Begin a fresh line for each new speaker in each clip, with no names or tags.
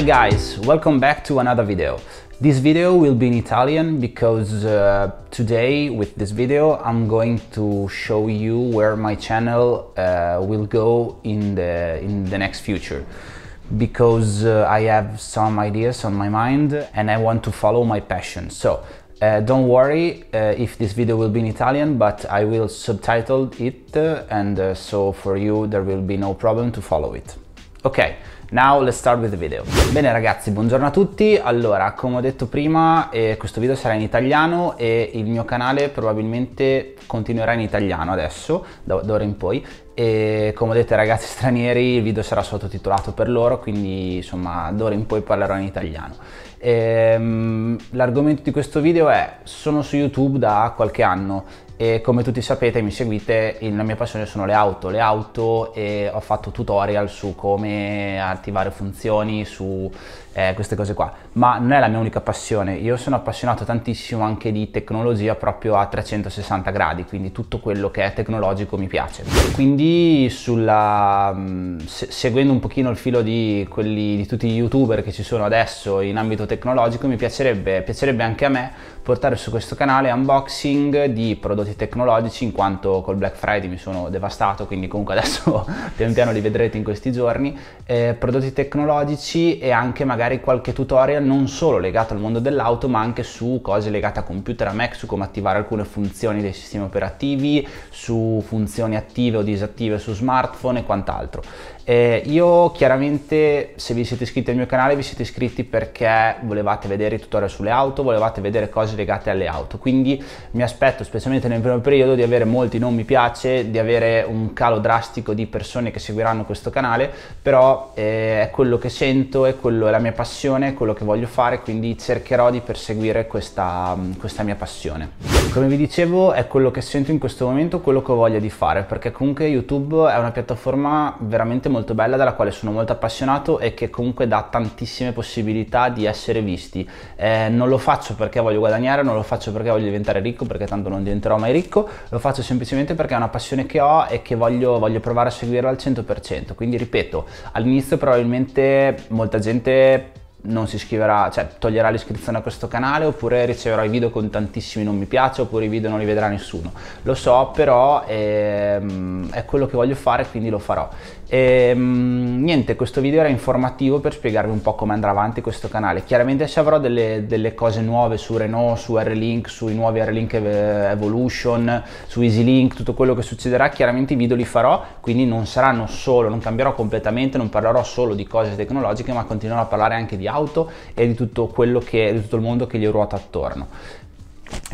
Hi guys, welcome back to another video. This video will be in Italian because uh, today with this video I'm going to show you where my channel uh, will go in the, in the next future because uh, I have some ideas on my mind and I want to follow my passion. So uh, don't worry uh, if this video will be in Italian but I will subtitle it uh, and so for you there will be no problem to follow it. Ok, now let's start with the video. Bene ragazzi, buongiorno a tutti. Allora, come ho detto prima, eh, questo video sarà in italiano e il mio canale probabilmente continuerà in italiano adesso, da, da ora in poi. E come ho detto ai ragazzi stranieri, il video sarà sottotitolato per loro, quindi insomma, da ora in poi parlerò in italiano. Ehm, l'argomento di questo video è sono su YouTube da qualche anno e come tutti sapete mi seguite, la mia passione sono le auto, le auto e ho fatto tutorial su come attivare funzioni, su eh, queste cose qua, ma non è la mia unica passione, io sono appassionato tantissimo anche di tecnologia proprio a 360 gradi, quindi tutto quello che è tecnologico mi piace. Quindi sulla, mm, se, seguendo un pochino il filo di, quelli, di tutti gli youtuber che ci sono adesso in ambito tecnologico, mi piacerebbe, piacerebbe anche a me portare su questo canale unboxing di prodotti prodotti tecnologici in quanto col Black Friday mi sono devastato, quindi comunque adesso pian piano li vedrete in questi giorni, eh, prodotti tecnologici e anche magari qualche tutorial non solo legato al mondo dell'auto ma anche su cose legate a computer, a Mac, su come attivare alcune funzioni dei sistemi operativi, su funzioni attive o disattive su smartphone e quant'altro. Eh, io chiaramente se vi siete iscritti al mio canale vi siete iscritti perché volevate vedere i tutorial sulle auto, volevate vedere cose legate alle auto, quindi mi aspetto specialmente nel nel primo periodo di avere molti non mi piace, di avere un calo drastico di persone che seguiranno questo canale, però eh, è quello che sento, è, quello, è, la mia passione, è quello che voglio fare, quindi cercherò di perseguire questa, mm, questa mia passione. Come vi dicevo è quello che sento in questo momento, quello che ho voglia di fare, perché comunque YouTube è una piattaforma veramente molto bella dalla quale sono molto appassionato e che comunque dà tantissime possibilità di essere visti. Eh, non lo faccio perché voglio guadagnare, non lo faccio perché voglio diventare ricco, perché tanto non diventerò mai ricco, lo faccio semplicemente perché è una passione che ho e che voglio, voglio provare a seguirla al 100%. Quindi ripeto, all'inizio probabilmente molta gente non si iscriverà, cioè toglierà l'iscrizione a questo canale oppure riceverà i video con tantissimi non mi piace oppure i video non li vedrà nessuno. Lo so, però ehm, è quello che voglio fare, quindi lo farò. E, ehm, niente, questo video era informativo per spiegarvi un po' come andrà avanti questo canale. Chiaramente se avrò delle, delle cose nuove su Renault, su R-Link, sui nuovi R-Link Evolution, su EasyLink, tutto quello che succederà, chiaramente i video li farò, quindi non saranno solo, non cambierò completamente, non parlerò solo di cose tecnologiche, ma continuerò a parlare anche di auto e di tutto quello che di tutto il mondo che gli ruota attorno.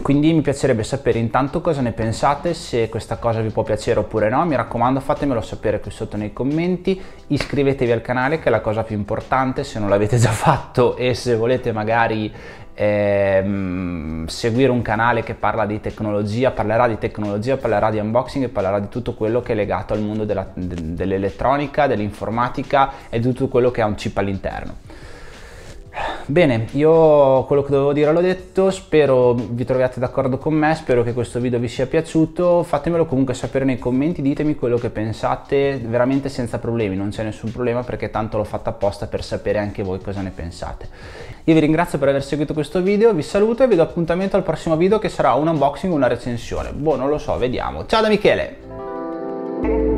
Quindi mi piacerebbe sapere intanto cosa ne pensate, se questa cosa vi può piacere oppure no, mi raccomando fatemelo sapere qui sotto nei commenti, iscrivetevi al canale che è la cosa più importante se non l'avete già fatto e se volete magari ehm, seguire un canale che parla di tecnologia, parlerà di tecnologia, parlerà di unboxing e parlerà di tutto quello che è legato al mondo della, dell'elettronica, dell'informatica e di tutto quello che ha un chip all'interno. Bene, io quello che dovevo dire l'ho detto, spero vi troviate d'accordo con me, spero che questo video vi sia piaciuto, fatemelo comunque sapere nei commenti, ditemi quello che pensate, veramente senza problemi, non c'è nessun problema perché tanto l'ho fatto apposta per sapere anche voi cosa ne pensate. Io vi ringrazio per aver seguito questo video, vi saluto e vi do appuntamento al prossimo video che sarà un unboxing o una recensione, boh non lo so, vediamo. Ciao da Michele!